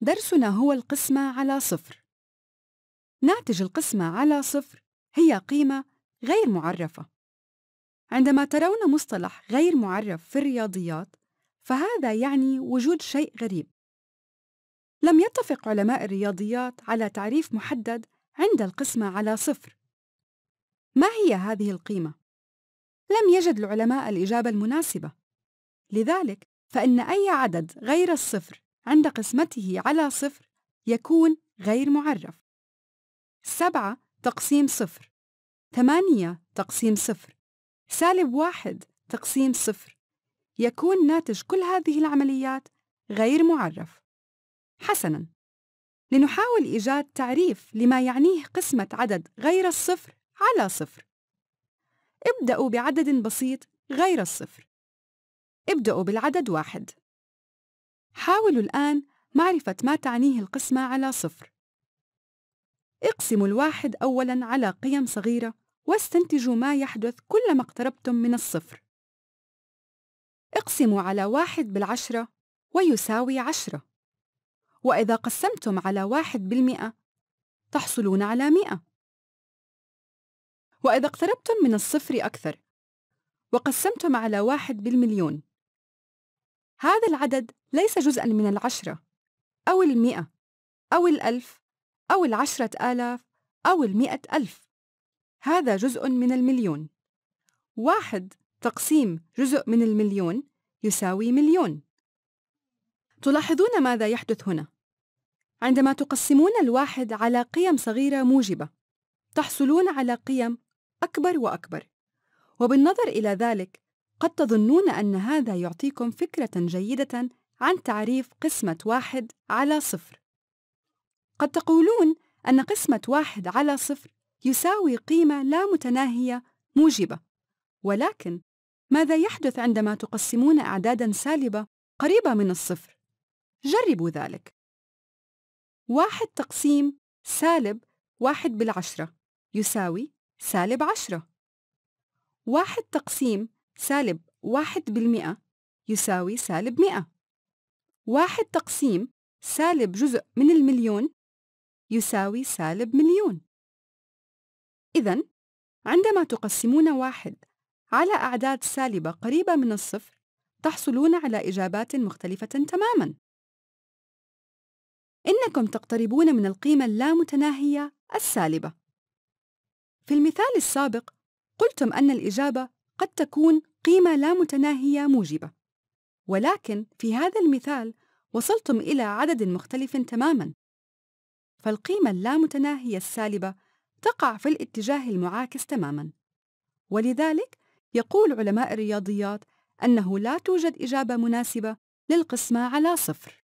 درسنا هو القسمة على صفر ناتج القسمة على صفر هي قيمة غير معرفة عندما ترون مصطلح غير معرف في الرياضيات فهذا يعني وجود شيء غريب لم يتفق علماء الرياضيات على تعريف محدد عند القسمة على صفر ما هي هذه القيمة؟ لم يجد العلماء الإجابة المناسبة لذلك فإن أي عدد غير الصفر عند قسمته على صفر يكون غير معرف سبعة تقسيم صفر ثمانية تقسيم صفر سالب واحد تقسيم صفر يكون ناتج كل هذه العمليات غير معرف حسناً لنحاول إيجاد تعريف لما يعنيه قسمة عدد غير الصفر على صفر ابدأوا بعدد بسيط غير الصفر ابدأوا بالعدد واحد حاولوا الآن معرفة ما تعنيه القسمة على صفر اقسموا الواحد أولاً على قيم صغيرة واستنتجوا ما يحدث كلما اقتربتم من الصفر اقسموا على واحد بالعشرة ويساوي عشرة وإذا قسمتم على واحد بالمئة تحصلون على مئة وإذا اقتربتم من الصفر أكثر وقسمتم على واحد بالمليون هذا العدد ليس جزءاً من العشرة أو المئة أو الألف أو العشرة آلاف أو المئة ألف هذا جزء من المليون واحد تقسيم جزء من المليون يساوي مليون تلاحظون ماذا يحدث هنا عندما تقسمون الواحد على قيم صغيرة موجبة تحصلون على قيم أكبر وأكبر وبالنظر إلى ذلك قد تظنون أن هذا يعطيكم فكرة جيدة عن تعريف قسمة واحد على صفر قد تقولون أن قسمة واحد على صفر يساوي قيمة لا متناهية موجبة ولكن ماذا يحدث عندما تقسمون أعدادا سالبة قريبة من الصفر؟ جربوا ذلك واحد تقسيم سالب واحد بالعشرة يساوي سالب عشرة واحد تقسيم سالب واحد بالمئة يساوي سالب مئة واحد تقسيم سالب جزء من المليون يساوي سالب مليون إذا عندما تقسمون واحد على أعداد سالبة قريبة من الصفر تحصلون على إجابات مختلفة تماماً إنكم تقتربون من القيمة اللامتناهية السالبة في المثال السابق قلتم أن الإجابة قد تكون قيمة لا متناهية موجبة ولكن في هذا المثال وصلتم إلى عدد مختلف تماماً فالقيمة اللامتناهية السالبة تقع في الاتجاه المعاكس تماماً ولذلك يقول علماء الرياضيات أنه لا توجد إجابة مناسبة للقسمة على صفر